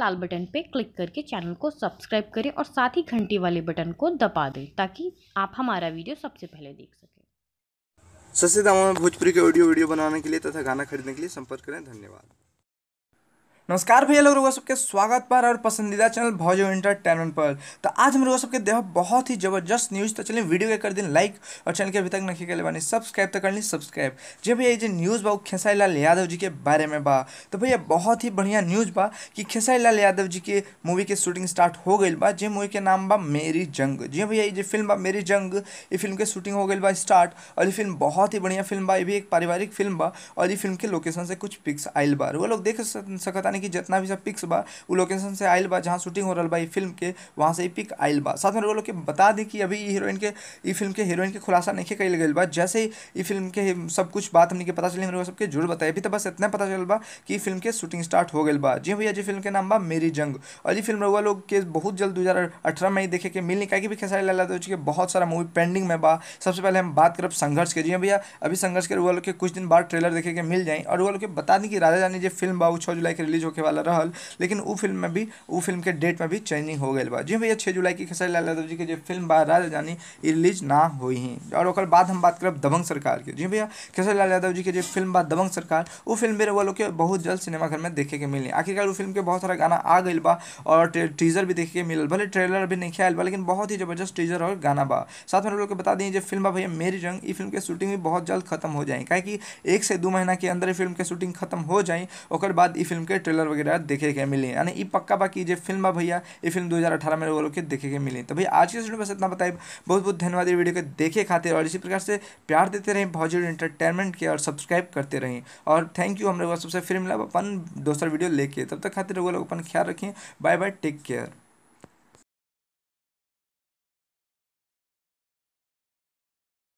लाल button पे click करके channel को सब्सक्राइब करें और साथ ही घंटी वाले बटन को दबा दें ताकि आप हमारा वीडियो सबसे पहले देख सकें सस्ते दामों में भोजपुरी के ऑडियो वीडियो बनाने के लिए तथा गाना खरीदने के लिए संपर्क करें धन्यवाद नमस्कार भैया लोग लोगों सबके स्वागत पर और पसंदीदा चैनल भौजो इंटरटेनमेंट पर तो आज हम लोगों सबके देह बहुत ही जबरदस्त न्यूज़ तो चलिए वीडियो के कर दिन लाइक और चैनल के अभी तक नहीं के बानी सब्सक्राइब तो कर ली सब्सक्राइब जब ये न्यूज़ बा खेसारी लाल यादव जी के बारे में बा तो भैया बहुत ही बढ़िया न्यूज़ बा कि खेसारी लाल यादव जी के मूवी के शूटिंग स्टार्ट हो गई बा जे मूवी के नाम बा मेरी जंग जी भैया ये फिल्म बा मेरी जंग ये फिल्म के शूटिंग हो गई बा स्टार्ट और ये फिल्म बहुत ही बढ़िया फिल्म बा ये भी एक पारिवारिक फिल्म बा और ये फिल्म के लोकेशन से कुछ पिक्स आयल बा वो लोग देख सकता यानी कि जितना भी सब पिक्स बा वो लोकेशन से आयल बा जहाँ शूटिंग हो रहा बा फिल्म के वहाँ से ही पिक आयल बा साथ में लोग के बता दें कि अभी हीरोइन के ई फिल्म के हीरोइन के खुलासा नहीं कल गई बा जैसे ही ई फिल्म के सब कुछ बात हमने के पता चले हमारे सबके जरूर बताए अभी तो बस इतना पता चल बा कि फिल्म के शूटिंग स्टार्ट हो गए बा जी हाँ भैया जी फिल्म के नाम बा मेरी जंग और ये फिल्म रोगा लोग के बहुत जल्द दो हज़ार अठारह में ही देखे के मिल निकाय के भी खेसारी लाल यादव जी बहुत सारा मूवी पेंडिंग में बा सबसे पहले हम बात करें संघर्ष के जी हाँ भैया अभी संघर्ष के रोगा लोग के कुछ दिन बाद ट्रेलर देखे के मिल जाए और रोगा लोग के बता दें कि राजा रानी जो फिल्म बा वो छः जुलाई के रिलीज होके वाला रहा लेकिन उ फिल्म में भी उ फिल्म के डेट में भी चेंजिंग हो गए बा जी भैया छः जुलाई की खेसारी लाल यादव जी के जो फिल्म बा राजा जानी रिलीज ना हुई ही और ओकर बाद हम बात करब दबंग सरकार के जी भैया खेसारी लाल यादव जी के जो फिल्म बा दबंग सरकार वो फिल्म मेरे वालों के बहुत जल्द सिनेमाघर में देखे के मिली आखिरकार वो फिल्म के बहुत सारा गाना आ गई बा और टीजर भी देखे के मिलल भले ट्रेलर भी नहीं खेल बा लेकिन बहुत ही जबरदस्त टीजर और गाना बा साथ में लोग बता दें जो फिल्म बा भैया मेरी रंग ये फिल्म के शूटिंग भी बहुत जल्द खत्म हो जाए क्या कि एक से दो महीना के अंदर फिल्म के शूटिंग खत्म हो जाए और बाद फिल्म के ट्रेलर ट्रेलर वगैरह देखे के मिली यानी ये पक्का बाकी जे फिल्म है भैया ये फिल्म 2018 में वो लोग के देखे के मिली तो भैया आज के वीडियो बस इतना बताए बहुत बहुत धन्यवाद ये वीडियो के देखे खाते और इसी प्रकार से प्यार देते रहें भौजूड इंटरटेनमेंट के और सब्सक्राइब करते रहें और थैंक यू हम लोग सबसे फिर मिला अपन दूसरा वीडियो लेके तब तक खाते लोगों लोग अपन ख्याल रखें बाय बाय टेक केयर